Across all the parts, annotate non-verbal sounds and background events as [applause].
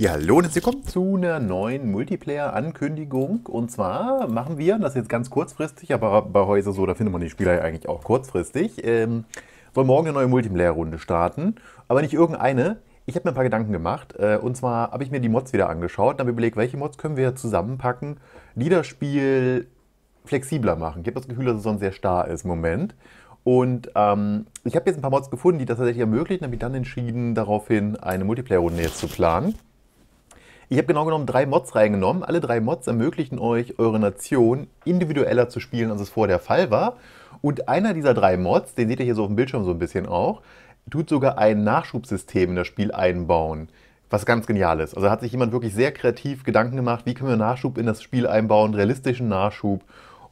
Ja, hallo und herzlich willkommen zu einer neuen Multiplayer-Ankündigung. Und zwar machen wir das jetzt ganz kurzfristig, aber bei Häuser so, da findet man die Spieler ja eigentlich auch kurzfristig. Ähm, wollen morgen eine neue Multiplayer-Runde starten, aber nicht irgendeine. Ich habe mir ein paar Gedanken gemacht. Äh, und zwar habe ich mir die Mods wieder angeschaut und habe überlegt, welche Mods können wir zusammenpacken, die das Spiel flexibler machen. Ich habe das Gefühl, dass es sonst sehr starr ist im Moment. Und ähm, ich habe jetzt ein paar Mods gefunden, die das tatsächlich ermöglichen, habe ich dann entschieden, daraufhin eine Multiplayer-Runde jetzt zu planen. Ich habe genau genommen drei Mods reingenommen. Alle drei Mods ermöglichen euch, eure Nation individueller zu spielen, als es vorher der Fall war. Und einer dieser drei Mods, den seht ihr hier so auf dem Bildschirm so ein bisschen auch, tut sogar ein Nachschubsystem in das Spiel einbauen. Was ganz genial ist. Also hat sich jemand wirklich sehr kreativ Gedanken gemacht, wie können wir Nachschub in das Spiel einbauen, realistischen Nachschub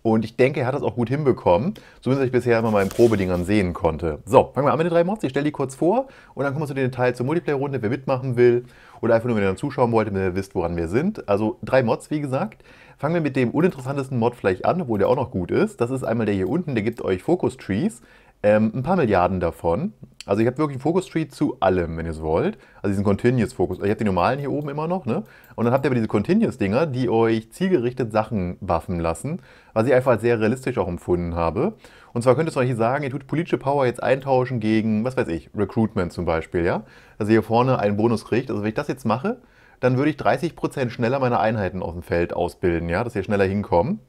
und ich denke, er hat das auch gut hinbekommen. Zumindest, was ich bisher immer mal in Probedingern sehen konnte. So, fangen wir an mit den drei Mods. Ich stelle die kurz vor und dann kommen wir zu den Details zur Multiplayer-Runde, wer mitmachen will. Oder einfach nur, wenn ihr dann zuschauen wollt, wenn ihr wisst, woran wir sind. Also drei Mods, wie gesagt. Fangen wir mit dem uninteressantesten Mod vielleicht an, obwohl der auch noch gut ist. Das ist einmal der hier unten, der gibt euch Focus Trees. Ähm, ein paar Milliarden davon. Also ich habe wirklich einen Focus Tree zu allem, wenn ihr es wollt. Also diesen Continuous Focus. Ich habe den normalen hier oben immer noch, ne? Und dann habt ihr aber diese Continuous Dinger, die euch zielgerichtet Sachen waffen lassen, was ich einfach als sehr realistisch auch empfunden habe. Und zwar könntest du euch sagen, ihr tut politische Power jetzt eintauschen gegen, was weiß ich, Recruitment zum Beispiel, ja? Dass ihr hier vorne einen Bonus kriegt. Also wenn ich das jetzt mache, dann würde ich 30% schneller meine Einheiten aus dem Feld ausbilden, ja? Dass ihr schneller hinkommen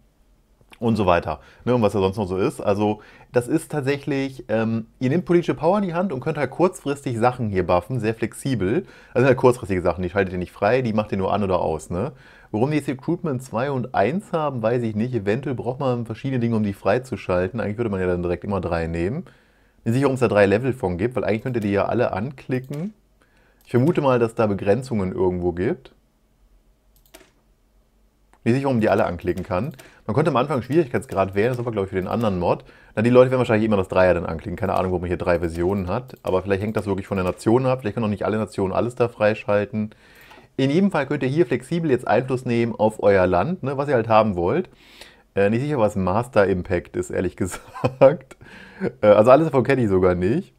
und so weiter. Ne, und was ja sonst noch so ist. Also, das ist tatsächlich, ähm, ihr nehmt politische Power in die Hand und könnt halt kurzfristig Sachen hier buffen, sehr flexibel. Also halt kurzfristige Sachen, die schaltet ihr nicht frei, die macht ihr nur an oder aus. Ne? Warum die jetzt Recruitment 2 und 1 haben, weiß ich nicht. Eventuell braucht man verschiedene Dinge, um die freizuschalten. Eigentlich würde man ja dann direkt immer drei nehmen. Bin sicher, ob es da drei Level von gibt, weil eigentlich könnt ihr die ja alle anklicken. Ich vermute mal, dass da Begrenzungen irgendwo gibt. Nicht sicher, warum die alle anklicken kann. Man konnte am Anfang Schwierigkeitsgrad wählen, das ist aber, glaube ich, für den anderen Mod. Na, die Leute werden wahrscheinlich immer das Dreier dann anklicken. Keine Ahnung, wo man hier drei Versionen hat. Aber vielleicht hängt das wirklich von der Nation ab. Vielleicht können auch nicht alle Nationen alles da freischalten. In jedem Fall könnt ihr hier flexibel jetzt Einfluss nehmen auf euer Land, ne, was ihr halt haben wollt. Äh, nicht sicher, was Master Impact ist, ehrlich [laughs] gesagt. Äh, also alles davon kenne ich sogar nicht.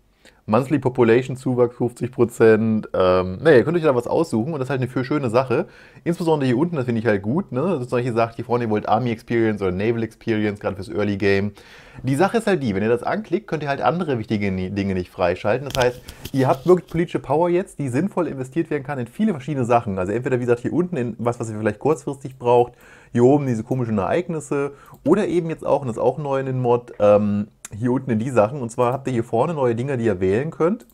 Monthly Population Zuwachs 50 Prozent. Ähm, naja, ihr könnt euch da was aussuchen und das ist halt eine für schöne Sache. Insbesondere hier unten, das finde ich halt gut, ne? dass ihr sagt, hier vorne, ihr wollt Army Experience oder Naval Experience, gerade fürs Early Game. Die Sache ist halt die, wenn ihr das anklickt, könnt ihr halt andere wichtige Dinge nicht freischalten. Das heißt, ihr habt wirklich politische Power jetzt, die sinnvoll investiert werden kann in viele verschiedene Sachen. Also entweder, wie gesagt, hier unten in was, was ihr vielleicht kurzfristig braucht, hier oben diese komischen Ereignisse oder eben jetzt auch, und das ist auch neu in den Mod, ähm, hier unten in die Sachen. Und zwar habt ihr hier vorne neue Dinger, die ihr wählen könnt.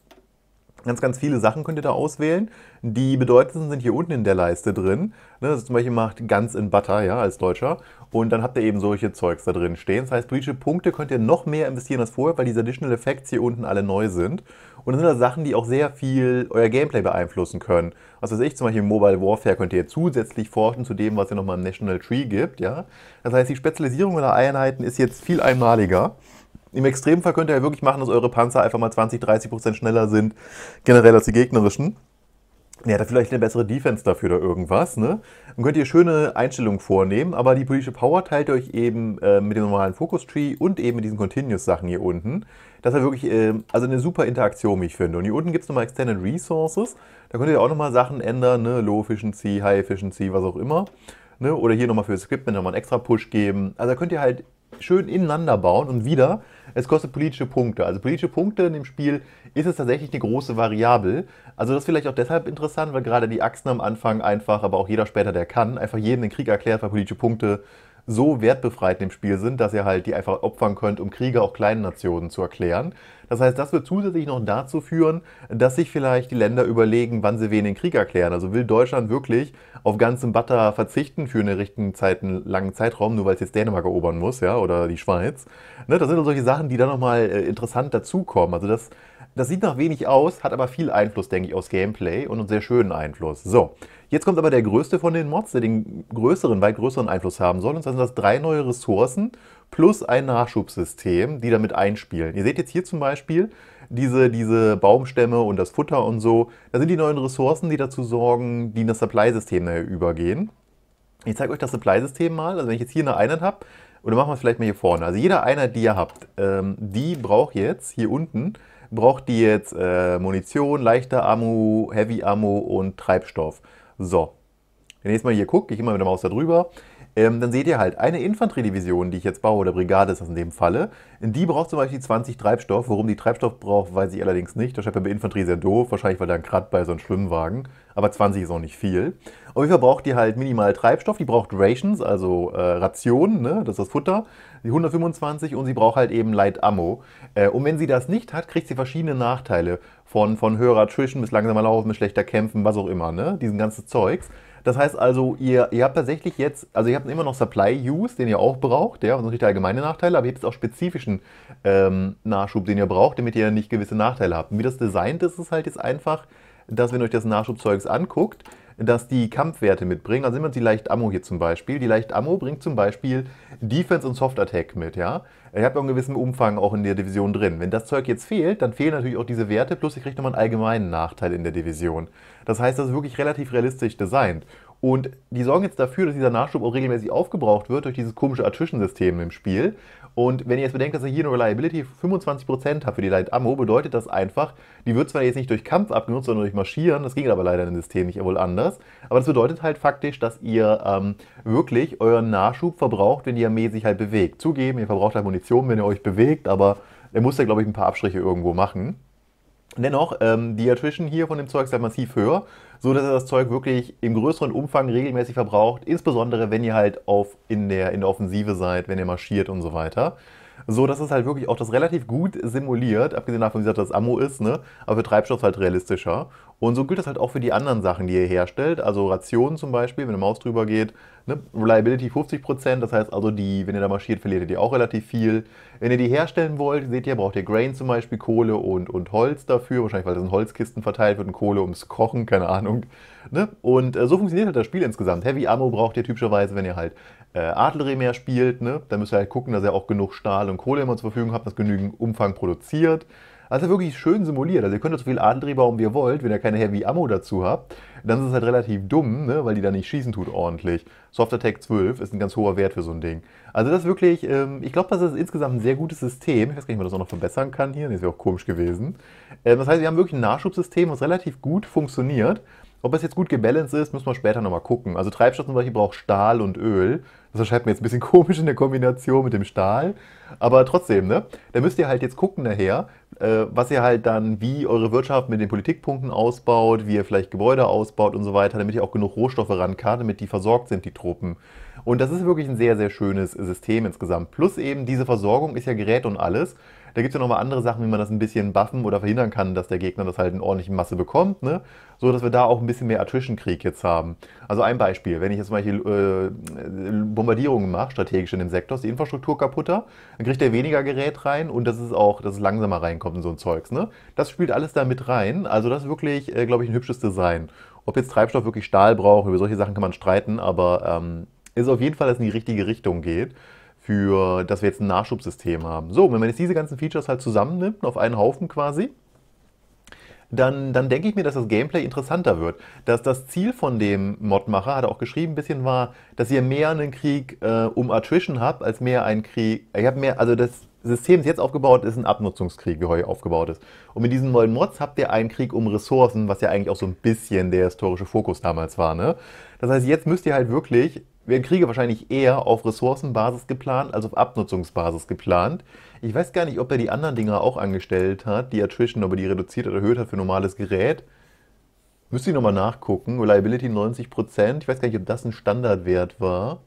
Ganz, ganz viele Sachen könnt ihr da auswählen. Die bedeutendsten sind hier unten in der Leiste drin. Ne, das ist zum Beispiel macht ganz in Butter, ja, als Deutscher. Und dann habt ihr eben solche Zeugs da drin stehen. Das heißt, politische Punkte könnt ihr noch mehr investieren als vorher, weil diese Additional Effects hier unten alle neu sind. Und das sind das Sachen, die auch sehr viel euer Gameplay beeinflussen können. Was weiß ich, zum Beispiel Mobile Warfare könnt ihr zusätzlich forschen zu dem, was ihr nochmal im National Tree gibt, ja. Das heißt, die Spezialisierung eurer Einheiten ist jetzt viel einmaliger. Im Extremfall könnt ihr ja wirklich machen, dass eure Panzer einfach mal 20, 30 Prozent schneller sind, generell als die gegnerischen. Ja, da vielleicht eine bessere Defense dafür oder irgendwas, ne? Dann könnt ihr schöne Einstellungen vornehmen, aber die politische Power teilt euch eben äh, mit dem normalen Focus Tree und eben mit diesen Continuous-Sachen hier unten. Das ist wirklich, äh, also eine super Interaktion, wie ich finde. Und hier unten gibt es nochmal Extended Resources. Da könnt ihr auch nochmal Sachen ändern, ne? Low Efficiency, High Efficiency, was auch immer. Ne? Oder hier nochmal für das Equipment nochmal einen extra Push geben. Also da könnt ihr halt schön ineinander bauen und wieder, es kostet politische Punkte. Also politische Punkte in dem Spiel ist es tatsächlich eine große Variable. Also das ist vielleicht auch deshalb interessant, weil gerade die Achsen am Anfang einfach, aber auch jeder später, der kann, einfach jedem den Krieg erklärt, weil politische Punkte so wertbefreit im Spiel sind, dass ihr halt die einfach opfern könnt, um Kriege auch kleinen Nationen zu erklären. Das heißt, das wird zusätzlich noch dazu führen, dass sich vielleicht die Länder überlegen, wann sie wen den Krieg erklären. Also will Deutschland wirklich auf ganzem Butter verzichten für einen richtigen Zeit, einen langen Zeitraum, nur weil es jetzt Dänemark erobern muss, ja, oder die Schweiz. Ne, das sind dann also solche Sachen, die dann nochmal äh, interessant dazukommen. Also das, das sieht nach wenig aus, hat aber viel Einfluss, denke ich, aus Gameplay und einen sehr schönen Einfluss. So, jetzt kommt aber der größte von den Mods, der den größeren, weit größeren Einfluss haben soll. Und das sind das drei neue Ressourcen plus ein Nachschubsystem, die damit einspielen. Ihr seht jetzt hier zum Beispiel diese, diese Baumstämme und das Futter und so. Da sind die neuen Ressourcen, die dazu sorgen, die in das Supply-System übergehen. Ich zeige euch das Supply-System mal. Also wenn ich jetzt hier eine Einheit habe, oder machen wir es vielleicht mal hier vorne. Also jede Einheit, die ihr habt, ähm, die braucht jetzt hier unten, braucht die jetzt äh, Munition, leichte Ammo, Heavy Ammo und Treibstoff. So, wenn ich jetzt mal hier gucke, ich immer mit der Maus da drüber, ähm, dann seht ihr halt, eine Infanteriedivision, die ich jetzt baue, oder Brigade ist das in dem Falle, die braucht zum Beispiel 20 Treibstoff. Warum die Treibstoff braucht, weiß ich allerdings nicht. Das schreibt ja bei Infanterie sehr doof, wahrscheinlich weil da ein Krat bei so einem Schwimmwagen. Aber 20 ist auch nicht viel. Auf jeden Fall braucht die halt minimal Treibstoff. Die braucht Rations, also äh, Rationen, ne? das ist das Futter, die 125 und sie braucht halt eben Light Ammo. Äh, und wenn sie das nicht hat, kriegt sie verschiedene Nachteile. Von, von höherer Attrition bis langsamer Laufen, bis schlechter Kämpfen, was auch immer, ne? diesen ganzen Zeugs. Das heißt also, ihr, ihr habt tatsächlich jetzt, also ihr habt immer noch Supply-Use, den ihr auch braucht, ja, und nicht allgemeine Nachteile, aber ihr habt jetzt auch spezifischen ähm, Nachschub, den ihr braucht, damit ihr nicht gewisse Nachteile habt. Und wie das designt ist, ist halt jetzt einfach, dass wenn ihr euch das Nachschubzeugs anguckt, dass die Kampfwerte mitbringen. Also nehmen wir uns die Leicht Ammo hier zum Beispiel. Die Leicht Ammo bringt zum Beispiel Defense und Soft Attack mit, ja. Ihr habt ja einen gewissen Umfang auch in der Division drin. Wenn das Zeug jetzt fehlt, dann fehlen natürlich auch diese Werte, plus ich kriege nochmal einen allgemeinen Nachteil in der Division. Das heißt, das ist wirklich relativ realistisch designt. Und die sorgen jetzt dafür, dass dieser Nachschub auch regelmäßig aufgebraucht wird durch dieses komische Attrition-System im Spiel. Und wenn ihr jetzt bedenkt, dass ihr hier eine Reliability 25% habt für die Light Ammo, bedeutet das einfach, die wird zwar jetzt nicht durch Kampf abgenutzt, sondern durch Marschieren, das ging aber leider im System nicht wohl anders, aber das bedeutet halt faktisch, dass ihr ähm, wirklich euren Nachschub verbraucht, wenn die Armee sich halt bewegt. Zugeben, ihr verbraucht halt Munition, wenn ihr euch bewegt, aber ihr müsst ja, glaube ich, ein paar Abstriche irgendwo machen. Dennoch, ähm, die Attrition hier von dem Zeug ist halt massiv höher, so dass er das Zeug wirklich im größeren Umfang regelmäßig verbraucht, insbesondere wenn ihr halt auf in der, in der Offensive seid, wenn ihr marschiert und so weiter. So dass es halt wirklich auch das relativ gut simuliert, abgesehen davon, wie gesagt, dass das Ammo ist, ne? aber für Treibstoff halt realistischer. Und so gilt das halt auch für die anderen Sachen, die ihr herstellt. Also Rationen zum Beispiel, wenn eine Maus drüber geht, ne? Reliability 50%, das heißt also, die, wenn ihr da marschiert, verliert ihr die auch relativ viel. Wenn ihr die herstellen wollt, seht ihr, braucht ihr Grain zum Beispiel, Kohle und, und Holz dafür. Wahrscheinlich, weil das in Holzkisten verteilt wird und Kohle ums Kochen, [laughs] keine Ahnung. Ne? Und äh, so funktioniert halt das Spiel insgesamt. Heavy Ammo braucht ihr typischerweise, wenn ihr halt äh, Artillerie mehr spielt. Ne? Dann müsst ihr halt gucken, dass ihr auch genug Stahl und Kohle immer zur Verfügung habt, das genügend Umfang produziert. Also wirklich schön simuliert. Also ihr könnt so viel Antrieb bauen, wie ihr wollt, wenn ihr keine Heavy Ammo dazu habt. Dann ist es halt relativ dumm, ne? weil die da nicht schießen tut ordentlich. Soft Attack 12 ist ein ganz hoher Wert für so ein Ding. Also das ist wirklich, ähm, ich glaube, das ist insgesamt ein sehr gutes System. Ich weiß gar nicht, ob man das auch noch verbessern kann hier. Das wäre auch komisch gewesen. Ähm, das heißt, wir haben wirklich ein Nachschubsystem, was relativ gut funktioniert. Ob es jetzt gut gebalanced ist, müssen wir später nochmal gucken. Also Treibstoff zum Beispiel braucht Stahl und Öl. Das erscheint mir jetzt ein bisschen [laughs] komisch in der Kombination mit dem Stahl. Aber trotzdem, ne? Da müsst ihr halt jetzt gucken nachher, äh, was ihr halt dann, wie eure Wirtschaft mit den Politikpunkten ausbaut, wie ihr vielleicht Gebäude ausbaut und so weiter, damit ihr auch genug Rohstoffe rankart, damit die versorgt sind, die Truppen. Und das ist wirklich ein sehr, sehr schönes System insgesamt. Plus eben diese Versorgung ist ja Gerät und alles. Da gibt es ja nochmal andere Sachen, wie man das ein bisschen buffen oder verhindern kann, dass der Gegner das halt in ordentliche Masse bekommt, ne? so dass wir da auch ein bisschen mehr Attrition-Krieg jetzt haben. Also ein Beispiel, wenn ich jetzt zum Beispiel äh, Bombardierungen mache, strategisch in dem Sektor, ist die Infrastruktur kaputter, dann kriegt er weniger Gerät rein und das ist auch, dass es langsamer reinkommt in so ein Zeugs. Ne? Das spielt alles da mit rein, also das ist wirklich, äh, glaube ich, ein hübsches Design. Ob jetzt Treibstoff wirklich Stahl braucht, über solche Sachen kann man streiten, aber ähm, ist auf jeden Fall, dass es in die richtige Richtung geht für, dass wir jetzt ein Nachschubsystem haben. So, wenn man jetzt diese ganzen Features halt zusammennimmt, auf einen Haufen quasi, dann, dann denke ich mir, dass das Gameplay interessanter wird. Dass das Ziel von dem Modmacher, hat er auch geschrieben, ein bisschen war, dass ihr mehr einen Krieg äh, um Attrition habt, als mehr einen Krieg. Ich habe mehr, also das System ist jetzt aufgebaut, ist ein Abnutzungskrieg, wie heute aufgebaut ist. Und mit diesen neuen Mods habt ihr einen Krieg um Ressourcen, was ja eigentlich auch so ein bisschen der historische Fokus damals war. Ne? Das heißt, jetzt müsst ihr halt wirklich werden Kriege wahrscheinlich eher auf Ressourcenbasis geplant als auf Abnutzungsbasis geplant. Ich weiß gar nicht, ob er die anderen Dinger auch angestellt hat, die Attrition, ob er die reduziert oder erhöht hat für normales Gerät. Müsste ich nochmal nachgucken. Reliability 90%. Ich weiß gar nicht, ob das ein Standardwert war.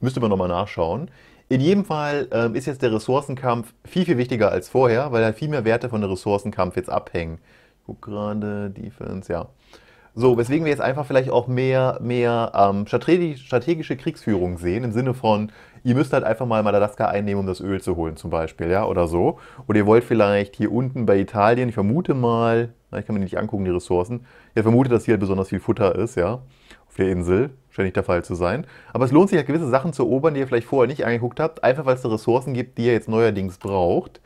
Müsste man nochmal nachschauen. In jedem Fall ähm, ist jetzt der Ressourcenkampf viel, viel wichtiger als vorher, weil da viel mehr Werte von dem Ressourcenkampf jetzt abhängen. Ich gucke gerade, Defense, ja. So, weswegen wir jetzt einfach vielleicht auch mehr, mehr ähm, strategische Kriegsführung sehen, im Sinne von, ihr müsst halt einfach mal Madagaskar einnehmen, um das Öl zu holen, zum Beispiel, ja, oder so. Oder ihr wollt vielleicht hier unten bei Italien, ich vermute mal, ich kann mir nicht angucken, die Ressourcen, ich vermute, dass hier halt besonders viel Futter ist, ja, auf der Insel, scheint nicht der Fall zu sein. Aber es lohnt sich halt gewisse Sachen zu erobern, die ihr vielleicht vorher nicht angeguckt habt, einfach weil es da Ressourcen gibt, die ihr jetzt neuerdings braucht.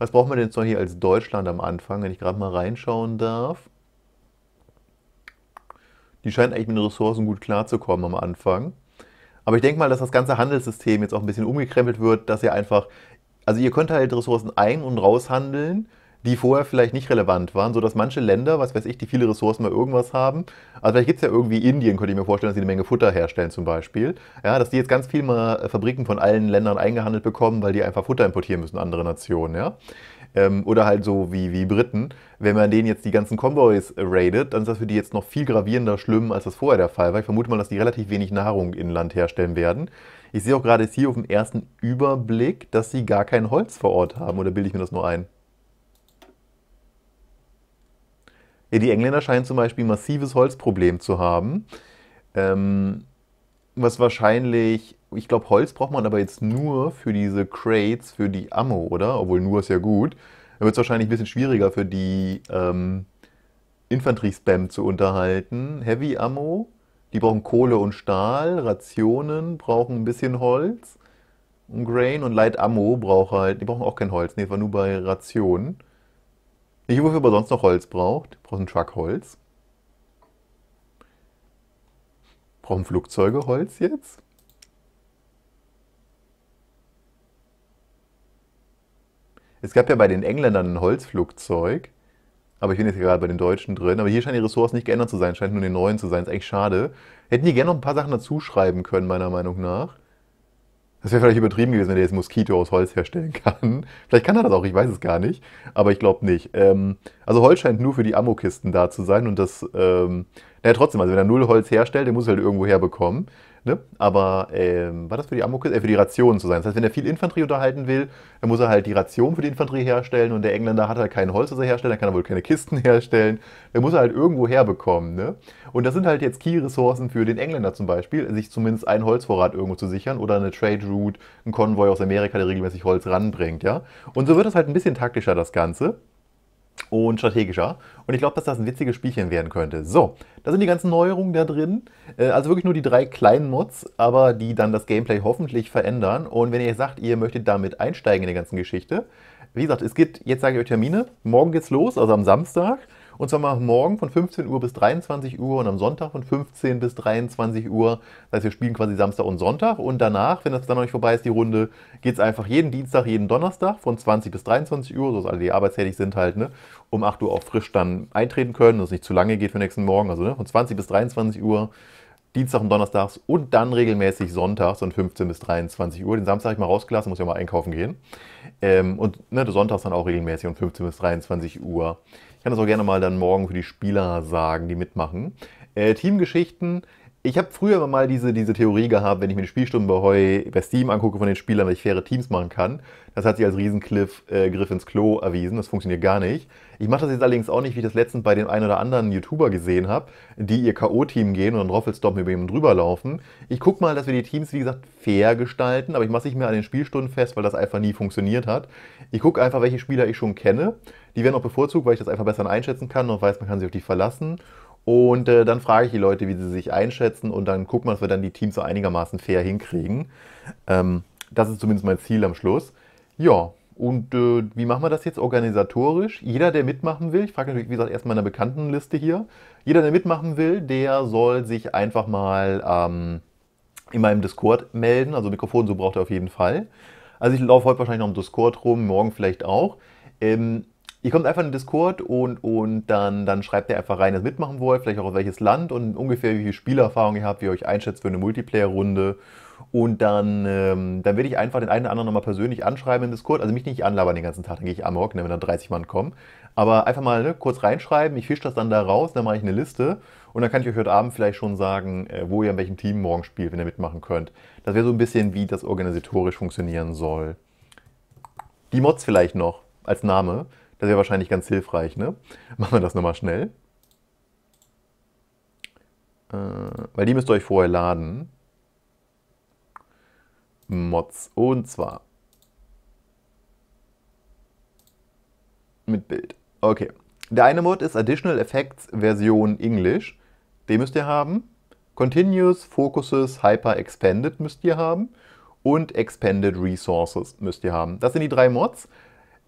Was braucht man denn jetzt noch hier als Deutschland am Anfang, wenn ich gerade mal reinschauen darf? Die scheint eigentlich mit den Ressourcen gut klarzukommen am Anfang. Aber ich denke mal, dass das ganze Handelssystem jetzt auch ein bisschen umgekrempelt wird, dass ihr einfach, also ihr könnt halt Ressourcen ein- und raushandeln, die vorher vielleicht nicht relevant waren, sodass manche Länder, was weiß ich, die viele Ressourcen mal irgendwas haben, also vielleicht gibt es ja irgendwie Indien, könnte ich mir vorstellen, dass sie eine Menge Futter herstellen zum Beispiel, ja, dass die jetzt ganz viel mal äh, Fabriken von allen Ländern eingehandelt bekommen, weil die einfach Futter importieren müssen, andere Nationen, ja. Ähm, oder halt so wie, wie Briten, wenn man denen jetzt die ganzen Convoys äh, raidet, dann ist das für die jetzt noch viel gravierender schlimm, als das vorher der Fall war. Ich vermute mal, dass die relativ wenig Nahrung in Land herstellen werden. Ich sehe auch gerade jetzt hier auf dem ersten Überblick, dass sie gar kein Holz vor Ort haben, oder bilde ich mir das nur ein? Ja, die Engländer scheinen zum Beispiel ein massives Holzproblem zu haben. Ähm, was wahrscheinlich, ich glaube, Holz braucht man aber jetzt nur für diese Crates, für die Ammo, oder? Obwohl nur ist ja gut. Dann wird es wahrscheinlich ein bisschen schwieriger für die ähm, Infanterie-Spam zu unterhalten. Heavy Ammo, die brauchen Kohle und Stahl, Rationen brauchen ein bisschen Holz. Und Grain und Light Ammo braucht halt, die brauchen auch kein Holz, nee, war nur bei Rationen. Nicht, wofür man sonst noch Holz braucht. Braucht brauchst einen Truck Holz. Brauchen Flugzeuge Holz jetzt? Es gab ja bei den Engländern ein Holzflugzeug, aber ich bin jetzt gerade bei den Deutschen drin. Aber hier scheinen die Ressorts nicht geändert zu sein, scheint nur den neuen zu sein. Ist eigentlich schade. Hätten die gerne noch ein paar Sachen dazu schreiben können, meiner Meinung nach. Das wäre vielleicht übertrieben gewesen, wenn der jetzt Moskito aus Holz herstellen kann. Vielleicht kann er das auch, ich weiß es gar nicht. Aber ich glaube nicht. Ähm, also Holz scheint nur für die ammo da zu sein und das, ähm, naja, trotzdem, also wenn er null Holz herstellt, der muss halt irgendwo herbekommen. Ne? Aber ähm, war das für die Amokis? Äh, für die Rationen zu sein. Das heißt, wenn er viel Infanterie unterhalten will, dann muss er halt die Ration für die Infanterie herstellen und der Engländer hat halt kein Holz, das er herstellen, dann kann er wohl keine Kisten [laughs] herstellen. Dann muss er halt irgendwo herbekommen. Ne? Und das sind halt jetzt Key-Ressourcen für den Engländer zum Beispiel, sich zumindest einen Holzvorrat irgendwo zu sichern oder eine Trade Route, einen Konvoi aus Amerika, der regelmäßig Holz ranbringt. Ja? Und so wird das halt ein bisschen taktischer, das Ganze und strategischer. Und ich glaube, dass das ein witziges Spielchen werden könnte. So, da sind die ganzen Neuerungen da drin. Äh, also wirklich nur die drei kleinen Mods, aber die dann das Gameplay hoffentlich verändern. Und wenn ihr sagt, ihr möchtet damit einsteigen in der ganzen Geschichte, wie gesagt, es gibt, jetzt sage ich euch Termine, morgen geht's los, also am Samstag. Und zwar am Morgen von 15 Uhr bis 23 Uhr und am Sonntag von 15 bis 23 Uhr. Das heißt, wir spielen quasi Samstag und Sonntag. Und danach, wenn das dann noch nicht vorbei ist, die Runde, geht es einfach jeden Dienstag, jeden Donnerstag von 20 bis 23 Uhr, sodass alle, die arbeitstätig sind, halt ne, um 8 Uhr auch frisch dann eintreten können, dass es nicht zu lange geht für den nächsten Morgen. Also ne, von 20 bis 23 Uhr Dienstag und Donnerstags und dann regelmäßig sonntags von 15 bis 23 Uhr. Den Samstag habe ich mal rausgelassen, muss ja mal einkaufen gehen. Ähm, und ne, sonntags dann auch regelmäßig von 15 bis 23 Uhr. Ich kann das auch gerne mal dann morgen für die Spieler sagen, die mitmachen. Äh, Teamgeschichten ich habe früher mal diese, diese Theorie gehabt, wenn ich mir die Spielstunden bei, Heu, bei Steam angucke von den Spielern, dass ich faire Teams machen kann. Das hat sich als Riesengriff äh, Griff ins Klo erwiesen. Das funktioniert gar nicht. Ich mache das jetzt allerdings auch nicht, wie ich das letztens bei dem einen oder anderen YouTuber gesehen habe, die ihr K.O.-Team gehen und dann Roffelstompen über ihm drüber laufen. Ich gucke mal, dass wir die Teams, wie gesagt, fair gestalten, aber ich mache es nicht mehr an den Spielstunden fest, weil das einfach nie funktioniert hat. Ich gucke einfach, welche Spieler ich schon kenne. Die werden auch bevorzugt, weil ich das einfach besser einschätzen kann und weiß, man kann sich auf die verlassen. Und äh, dann frage ich die Leute, wie sie sich einschätzen und dann gucken wir, dass wir dann die Teams so einigermaßen fair hinkriegen. Ähm, das ist zumindest mein Ziel am Schluss. Ja, und äh, wie machen wir das jetzt organisatorisch? Jeder, der mitmachen will, ich frage natürlich, wie gesagt, erstmal in der Bekanntenliste hier. Jeder, der mitmachen will, der soll sich einfach mal ähm, in meinem Discord melden. Also Mikrofon, so braucht er auf jeden Fall. Also ich laufe heute wahrscheinlich noch im Discord rum, morgen vielleicht auch. Ähm, Ihr kommt einfach in den Discord und, und dann, dann schreibt ihr einfach rein, dass ihr mitmachen wollt, vielleicht auch aus welches Land und ungefähr wie viel Spielerfahrung ihr habt, wie ihr euch einschätzt für eine Multiplayer-Runde. Und dann, ähm, dann werde ich einfach den einen oder anderen nochmal persönlich anschreiben in Discord. Also mich nicht anlabern den ganzen Tag, dann gehe ich amok, ne, wenn dann 30 Mann kommen. Aber einfach mal ne, kurz reinschreiben, ich fische das dann da raus, dann mache ich eine Liste. Und dann kann ich euch heute Abend vielleicht schon sagen, äh, wo ihr an welchem Team morgen spielt, wenn ihr mitmachen könnt. Das wäre so ein bisschen, wie das organisatorisch funktionieren soll. Die Mods vielleicht noch als Name. Das wäre wahrscheinlich ganz hilfreich. Ne? [laughs] Machen wir das nochmal schnell. Äh, weil die müsst ihr euch vorher laden. Mods. Und zwar mit Bild. Okay. Der eine Mod ist Additional Effects Version English. Den müsst ihr haben. Continuous Focuses Hyper Expanded müsst ihr haben. Und Expanded Resources müsst ihr haben. Das sind die drei Mods.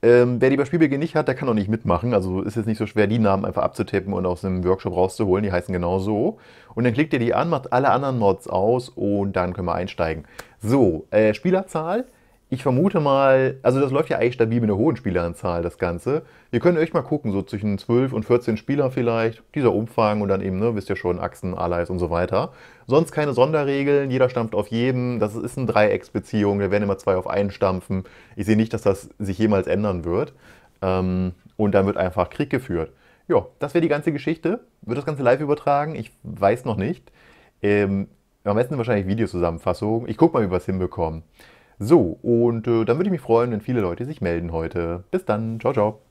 Ähm, wer die bei Spielbeginn nicht hat, der kann auch nicht mitmachen. Also ist jetzt nicht so schwer, die Namen einfach abzutippen und aus einem Workshop rauszuholen. Die heißen genau so. Und dann klickt ihr die an, macht alle anderen Mods aus und dann können wir einsteigen. So, äh, Spielerzahl ich vermute mal, also das läuft ja eigentlich stabil mit einer hohen Spieleranzahl, das Ganze. Ihr könnt euch mal gucken, so zwischen 12 und 14 Spieler vielleicht, dieser Umfang und dann eben, ne, wisst ihr schon, Achsen, Allies und so weiter. Sonst keine Sonderregeln, jeder stampft auf jeden, das ist eine Dreiecksbeziehung, da werden immer zwei auf einen stampfen. Ich sehe nicht, dass das sich jemals ändern wird. Ähm, und dann wird einfach Krieg geführt. Ja, das wäre die ganze Geschichte. Wird das Ganze live übertragen? Ich weiß noch nicht. Ähm, am besten wahrscheinlich Videozusammenfassung. Ich gucke mal, wie wir es hinbekommen. So, und äh, dann würde ich mich freuen, wenn viele Leute sich melden heute. Bis dann, ciao, ciao.